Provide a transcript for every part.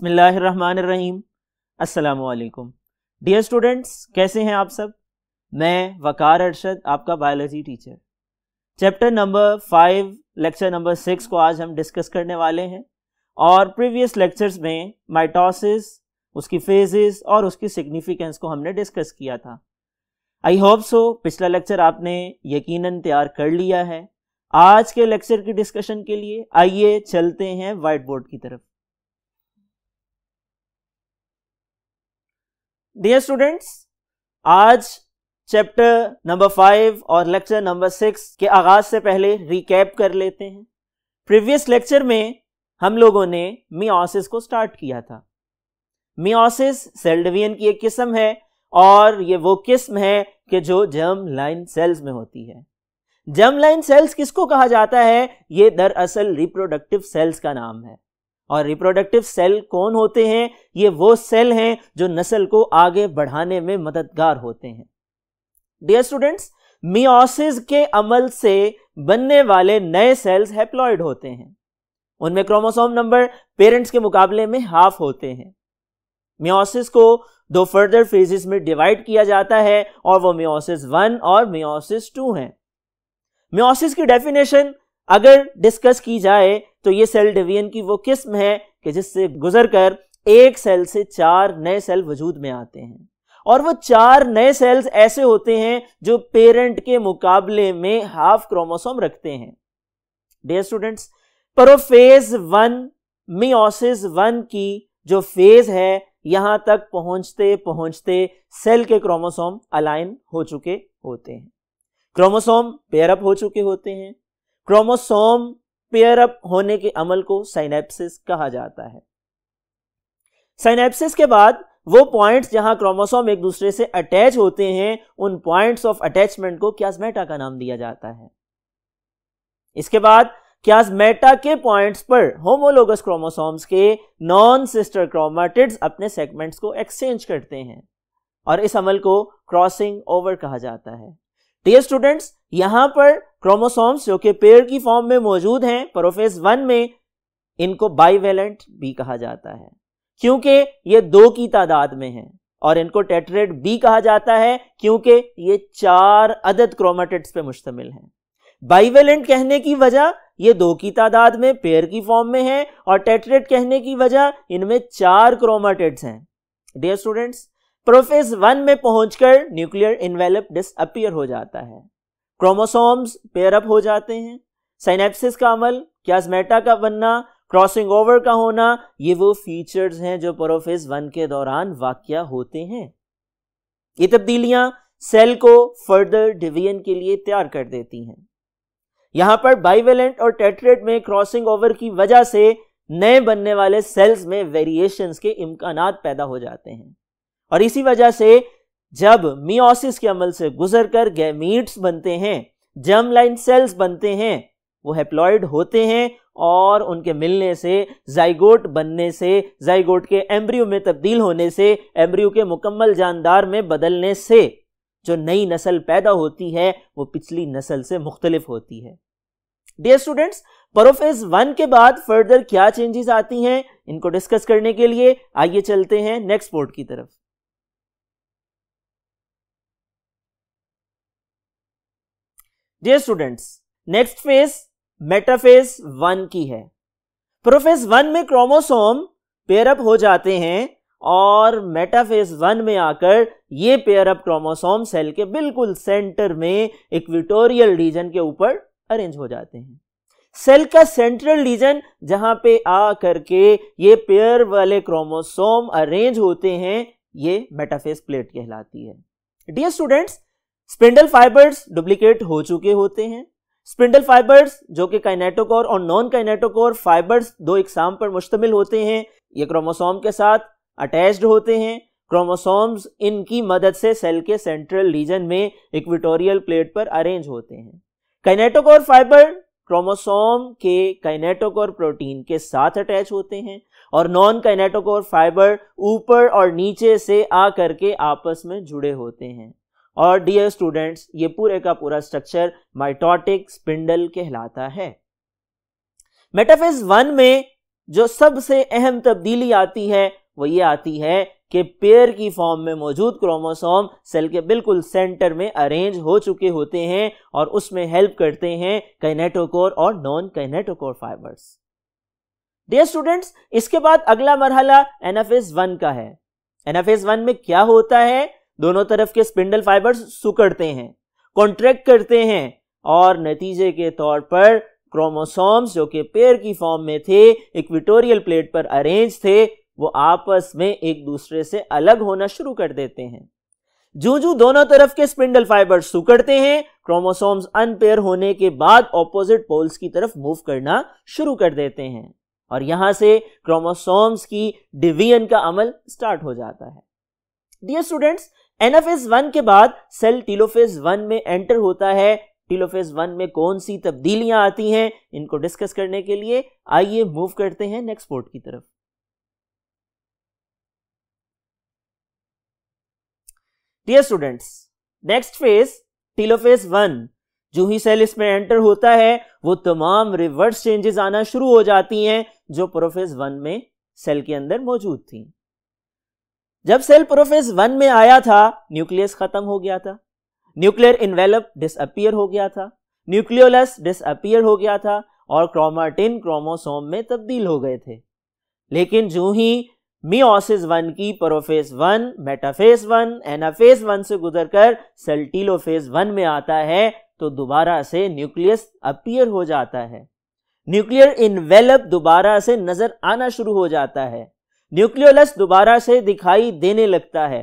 बिसमीम् असलकुम dear students कैसे हैं आप सब मैं वकार अरशद आपका biology teacher chapter number five lecture number six को आज हम डिस्कस करने वाले हैं और प्रीवियस लेक्चर्स में माइटोसिस उसकी फेजेस और उसकी सिग्निफिकेंस को हमने डिस्कस किया था आई होप सो पिछला लेक्चर आपने यकीनन तैयार कर लिया है आज के लेक्चर की डिस्कशन के लिए आइए चलते हैं वाइट बोर्ड की तरफ डियर स्टूडेंट्स आज चैप्टर नंबर फाइव और लेक्चर नंबर सिक्स के आगाज से पहले रिकैप कर लेते हैं प्रीवियस लेक्चर में हम लोगों ने मियोसिस को स्टार्ट किया था मियोसिस सेल डिवीजन की एक किस्म है और ये वो किस्म है कि जो जर्म लाइन सेल्स में होती है जर्म लाइन सेल्स किसको कहा जाता है ये दरअसल रिप्रोडक्टिव सेल्स का नाम है और रिप्रोडक्टिव सेल कौन होते हैं ये वो सेल हैं जो नस्ल को आगे बढ़ाने में मददगार होते हैं डियर स्टूडेंट्स मियोसिस के अमल से बनने वाले नए सेल्स हैप्लॉयड होते हैं उनमें क्रोमोसोम नंबर पेरेंट्स के मुकाबले में हाफ होते हैं मियोसिस को दो फर्दर फेजेस में डिवाइड किया जाता है और वो मियोसिस वन और मियोसिस टू हैं मियोसिस की डेफिनेशन अगर डिस्कस की जाए तो ये सेल डिवीजन की वो किस्म है कि जिससे गुजर कर एक सेल से चार नए सेल वजूद में आते हैं और वो चार नए सेल्स ऐसे होते हैं जो पेरेंट के मुकाबले में हाफ क्रोमोसोम रखते हैं dear students prophase one meiosis one की जो फेज है यहां तक पहुंचते पहुंचते सेल के क्रोमोसोम अलाइन हो चुके होते हैं क्रोमोसोम पेयरअप हो चुके होते हैं क्रोमोसोम पेयर अप होने के अमल को साइनेप्सिस कहा जाता है साइनेप्सिस के बाद वो पॉइंट्स जहां क्रोमोसोम एक दूसरे से अटैच होते हैं उन पॉइंट्स ऑफ अटैचमेंट को क्यास्मेटा का नाम दिया जाता है इसके बाद क्यास्मेटा के पॉइंट्स पर होमोलोगस क्रोमोसोम्स के नॉन सिस्टर क्रोमाटिड्स अपने सेगमेंट्स को एक्सचेंज करते हैं और इस अमल को क्रॉसिंग ओवर कहा जाता है डियर स्टूडेंट्स यहां पर क्रोमोसोम्स जो कि पेड़ की फॉर्म में मौजूद हैं प्रोफेस वन में इनको बाइवेलेंट भी कहा जाता है क्योंकि ये दो की तादाद में है और इनको टेट्रेट बी कहा जाता है क्योंकि ये चार अदद क्रोमाटेट्स पे मुश्तमिल है बाइवेलेंट कहने की वजह ये दो की तादाद में पेयर की फॉर्म में है और टेट्रेट कहने की वजह इनमें चार क्रोमाटेट्स हैं डियर स्टूडेंट्स प्रोफेस वन में पहुंचकर न्यूक्लियर इन्वेलप डिसअपियर हो जाता है क्रोमोसोम्स पेयर अप हो जाते हैं साइनेप्सिस का अमल क्याजमेटा का बनना क्रॉसिंग ओवर का होना ये वो फीचर्स हैं जो प्रोफेज वन के दौरान वाक्य होते हैं ये तब्दीलियां सेल को फर्दर डिवीजन के लिए तैयार कर देती हैं यहां पर बाइवेलेंट और टेट्रेट में क्रॉसिंग ओवर की वजह से नए बनने वाले सेल्स में वेरिएशंस के इम्कान पैदा हो जाते हैं और इसी वजह से जब मियोसिस के अमल से गुजर कर गैमीट्स बनते हैं जर्म लाइन सेल्स बनते हैं वो हेप्लॉयड होते हैं और उनके मिलने से जाइगोट बनने से जाइगोट के एम्ब्रियो में तब्दील होने से एम्ब्रियो के मुकम्मल जानदार में बदलने से जो नई नस्ल पैदा होती है वो पिछली नस्ल से मुख्तलिफ होती है डियर स्टूडेंट्स परोफेज वन के बाद फर्दर क्या चेंजेस आती हैं इनको डिस्कस करने के लिए आइए चलते हैं नेक्स्ट पोर्ट की तरफ dear students next phase metaphase one की है प्रोफेज वन में क्रोमोसोम पेयरअप हो जाते हैं और मेटाफेज वन में आकर ये पेयरअप क्रोमोसोम सेल के बिल्कुल सेंटर में इक्विटोरियल रीजन के ऊपर अरेंज हो जाते हैं सेल का सेंट्रल रीजन जहां पे आ करके ये पेयर वाले क्रोमोसोम अरेंज होते हैं ये मेटाफेज प्लेट कहलाती है dear students spindle fibres duplicate हो चुके होते हैं स्पिंडल फाइबर्स जो कि काइनेटोकोर और नॉन काइनेटोकोर फाइबर्स दो इकसाम पर मुश्तमिल होते हैं ये क्रोमोसोम के साथ अटैच्ड होते हैं क्रोमोसोम्स इनकी मदद से सेल के सेंट्रल रीजन में इक्विटोरियल प्लेट पर अरेंज होते हैं काइनेटोकोर फाइबर क्रोमोसोम के काइनेटोकोर प्रोटीन के साथ अटैच होते हैं और नॉन काइनेटोकोर फाइबर ऊपर और नीचे से आ करके आपस में जुड़े होते हैं और डियर स्टूडेंट्स ये पूरे का पूरा स्ट्रक्चर माइटोटिक स्पिंडल कहलाता है मेटाफेज वन में जो सबसे अहम तब्दीली आती है वो ये आती है कि पेयर की फॉर्म में मौजूद क्रोमोसोम सेल के बिल्कुल सेंटर में अरेंज हो चुके होते हैं और उसमें हेल्प करते हैं कैनेटोकोर और non kinetochore fibres dear students इसके बाद अगला मरहला एनाफेज वन का है एनाफेज वन में क्या होता है दोनों तरफ के स्पिंडल फाइबर्स सुकड़ते हैं कॉन्ट्रैक्ट करते हैं और नतीजे के तौर पर क्रोमोसोम्स जो कि पेयर की फॉर्म में थे इक्विटोरियल प्लेट पर अरेंज थे वो आपस में एक दूसरे से अलग होना शुरू कर देते हैं जो जू दोनों तरफ के स्पिंडल फाइबर सुकड़ते हैं क्रोमोसोम्स अनपेयर होने के बाद ऑपोजिट पोल्स की तरफ मूव करना शुरू कर देते हैं और यहां से क्रोमोसोम्स की डिवीजन का अमल स्टार्ट हो जाता है डियर स्टूडेंट्स एनएफएस वन के बाद सेल टीलोफेज वन में एंटर होता है टीलोफेज वन में कौन सी तब्दीलियां आती हैं इनको डिस्कस करने के लिए आइए मूव करते हैं नेक्स्ट पोर्ट की तरफ dear students next phase telophase one जो ही सेल इसमें एंटर होता है वो तमाम रिवर्स चेंजेस आना शुरू हो जाती हैं जो प्रोफेज वन में सेल के अंदर मौजूद थी जब सेल प्रोफेस वन में आया था न्यूक्लियस खत्म हो गया था न्यूक्लियर इन्वेलप डिसअपियर हो गया था न्यूक्लियोलस डिसअपियर हो गया था और क्रोमाटिन क्रोमोसोम में तब्दील हो गए थे लेकिन जो ही मियोसिस वन की prophase one metaphase one anaphase one से गुजरकर सेल्टीलोफेस वन में आता है तो दोबारा से न्यूक्लियस अपियर हो जाता है न्यूक्लियर इन्वेलप दोबारा से नजर आना शुरू हो जाता है न्यूक्लियोलस दोबारा से दिखाई देने लगता है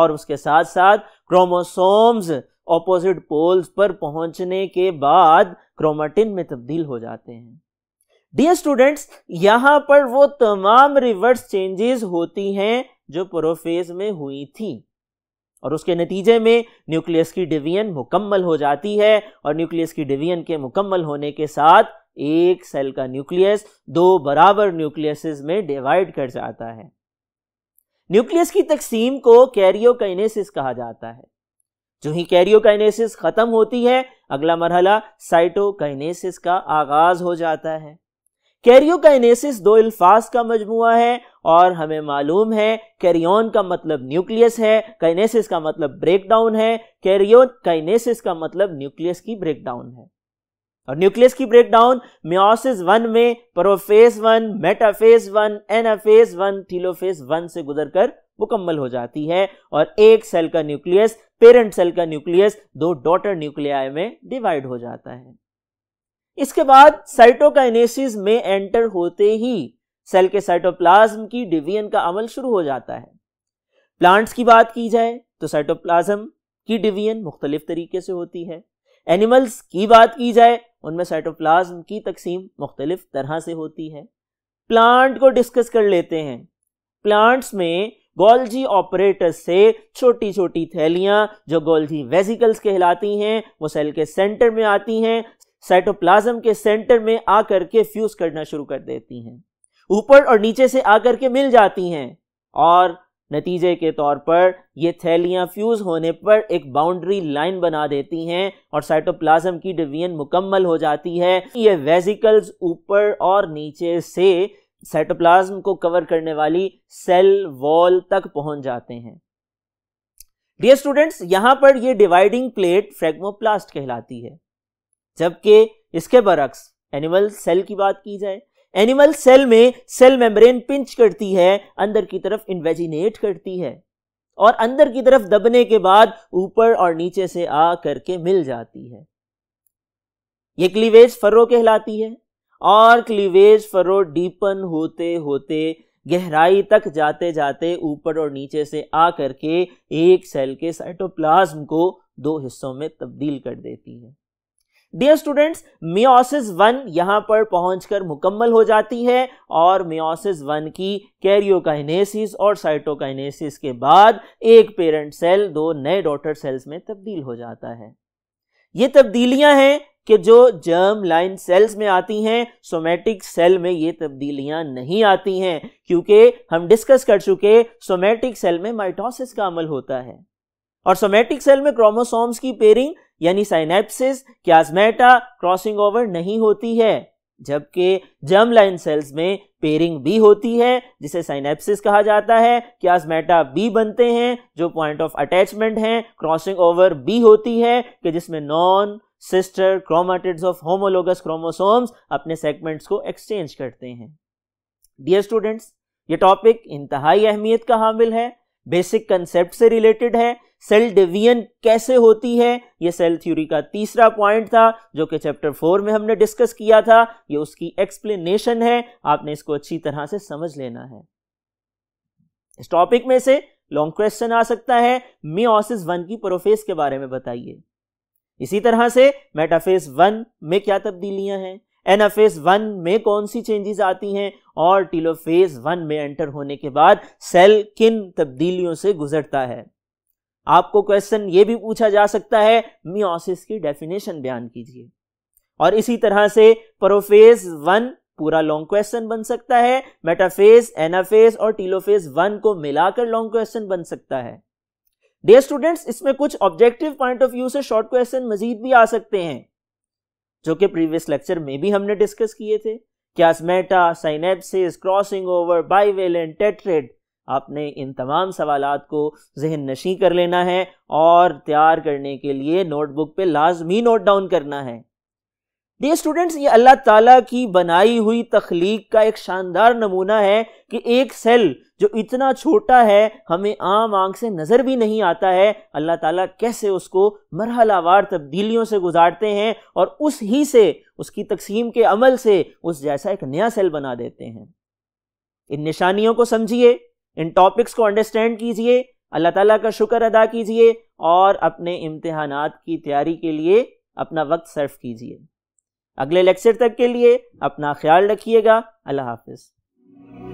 और उसके साथ साथ क्रोमोसोम्स ऑपोजिट पोल्स पर पहुंचने के बाद क्रोमाटिन में तब्दील हो जाते हैं डियर स्टूडेंट्स यहां पर वो तमाम रिवर्स चेंजेस होती हैं जो प्रोफेज में हुई थी और उसके नतीजे में न्यूक्लियस की डिवीजन मुकम्मल हो जाती है और न्यूक्लियस की डिवीजन के मुकम्मल होने के साथ एक सेल का न्यूक्लियस दो बराबर न्यूक्लियसेस में डिवाइड कर जाता है न्यूक्लियस की तकसीम को कैरियोकाइनेसिस कहा जाता है जो ही कैरियोकाइनेसिस खत्म होती है अगला मरहला साइटोकाइनेसिस का आगाज हो जाता है कैरियोकाइनेसिस दो अल्फाज का मजमु है और हमें मालूम है कैरियन का मतलब न्यूक्लियस है काइनेसिस का मतलब ब्रेकडाउन है कैरियो काइनेसिस का मतलब न्यूक्लियस की ब्रेकडाउन है और न्यूक्लियस की ब्रेकडाउन म्योसिस वन में prophase one metaphase one anaphase one telophase one से गुजरकर मुकम्मल हो जाती है और एक सेल का न्यूक्लियस पेरेंट सेल का न्यूक्लियस दो डॉटर न्यूक्लियाई में डिवाइड हो जाता है इसके बाद साइटोकाइनेसिस में एंटर होते ही सेल के साइटोप्लाज्म की डिवीजन का अमल शुरू हो जाता है प्लांट्स की बात की जाए तो साइटोप्लाज्म की डिवीजन मुख्तलिफ तरीके से होती है एनिमल्स की बात की जाए उनमें साइटोप्लाज्म की तकसीम मुख्तलिफ तरह से होती है प्लांट को डिस्कस कर लेते हैं प्लांट्स में गोल्जी ऑपरेटर से छोटी छोटी थैलियां जो गोल्जी वेजिकल्स कहलाती हैं वो सेल के सेंटर में आती हैं साइटोप्लाज्म के सेंटर में आकर के फ्यूज करना शुरू कर देती हैं ऊपर और नीचे से आकर के मिल जाती हैं और नतीजे के तौर पर ये थैलियाँ फ्यूज होने पर एक बाउंड्री लाइन बना देती हैं और साइटोप्लाज्म की डिवीजन मुकम्मल हो जाती है ये वेजिकल्स ऊपर और नीचे से साइटोप्लाज्म को कवर करने वाली सेल वॉल तक पहुंच जाते हैं डियर स्टूडेंट्स यहां पर ये डिवाइडिंग प्लेट फ्रेगमोप्लास्ट कहलाती है जबकि इसके बरक्स एनिमल सेल की बात की जाए एनिमल सेल में सेल मेम्ब्रेन पिंच करती है अंदर की तरफ इन्वेजिनेट करती है और अंदर की तरफ दबने के बाद ऊपर और नीचे से आ करके मिल जाती है ये क्लीवेज फर्रो कहलाती है और क्लीवेज फर्रो डीपन होते होते गहराई तक जाते जाते ऊपर और नीचे से आ करके एक सेल के साइटोप्लाज्म को दो हिस्सों में तब्दील कर देती है डियर स्टूडेंट्स मियोसिस वन यहां पर पहुंचकर मुकम्मल हो जाती है और मियोसिस वन की कैरियोकाइनेसिस और साइटोकाइनेसिस के बाद एक पेरेंट सेल दो नए डॉटर सेल्स में तब्दील हो जाता है ये तब्दीलियां हैं कि जो जर्म लाइन सेल्स में आती हैं सोमेटिक सेल में ये तब्दीलियां नहीं आती हैं क्योंकि हम डिस्कस कर चुके सोमेटिक सेल में माइटोसिस का अमल होता है और सोमेटिक सेल में क्रोमोसोम्स की पेयरिंग यानी साइनेप्सिस क्याजमेटा क्रॉसिंग ओवर नहीं होती है जबकि जर्म लाइन सेल्स में पेयरिंग भी होती है जिसे साइनेप्सिस कहा जाता है क्याजमेटा भी बनते हैं जो पॉइंट ऑफ अटैचमेंट है क्रॉसिंग ओवर भी होती है कि जिसमें non sister chromatids of homologous chromosomes अपने सेगमेंट्स को एक्सचेंज करते हैं डियर स्टूडेंट्स ये टॉपिक इंतहाई अहमियत का हामिल है बेसिक कंसेप्ट से रिलेटेड है सेल डिवीजन कैसे होती है ये सेल थ्योरी का तीसरा पॉइंट था जो कि चैप्टर फोर में हमने डिस्कस किया था ये उसकी एक्सप्लेनेशन है आपने इसको अच्छी तरह से समझ लेना है इस टॉपिक में से लॉन्ग क्वेश्चन आ सकता है मियोसिस वन की प्रोफेस के बारे में बताइए इसी तरह से मेटाफेस वन में क्या तब्दीलियां हैं एनाफेज वन में कौन सी चेंजेस आती हैं और टीलोफेज वन में एंटर होने के बाद सेल किन तब्दीलियों से गुजरता है आपको क्वेश्चन ये भी पूछा जा सकता है मियोसिस की डेफिनेशन बयान कीजिए और इसी तरह से प्रोफेज वन पूरा लॉन्ग क्वेश्चन बन सकता है मेटाफेज एनाफेज और टीलोफेज वन को मिलाकर लॉन्ग क्वेश्चन बन सकता है डे स्टूडेंट्स इसमें कुछ ऑब्जेक्टिव पॉइंट ऑफ व्यू से शॉर्ट क्वेश्चन मजीद भी आ सकते हैं जो कि प्रीवियस लेक्चर में भी हमने डिस्कस किए थे chiasmata synapsis crossing over bivalent tetrad आपने इन तमाम सवालात को जहन नशी कर लेना है और तैयार करने के लिए नोटबुक पे लाजमी नोट डाउन करना है डे स्टूडेंट्स ये अल्लाह ताला की बनाई हुई तख्लीक का एक शानदार नमूना है कि एक सेल जो इतना छोटा है हमें आम आंख से नज़र भी नहीं आता है अल्लाह ताला कैसे उसको मरहलावार तब्दीलियों से गुजारते हैं और उस ही से उसकी तकसीम के अमल से उस जैसा एक नया सेल बना देते हैं इन निशानियों को समझिए इन टॉपिक्स को अंडरस्टैंड कीजिए अल्लाह ताला का शुक्र अदा कीजिए और अपने इम्तहानात की तैयारी के लिए अपना वक्त सर्फ कीजिए अगले लेक्चर तक के लिए अपना ख्याल रखिएगा अल्लाह हाफिज़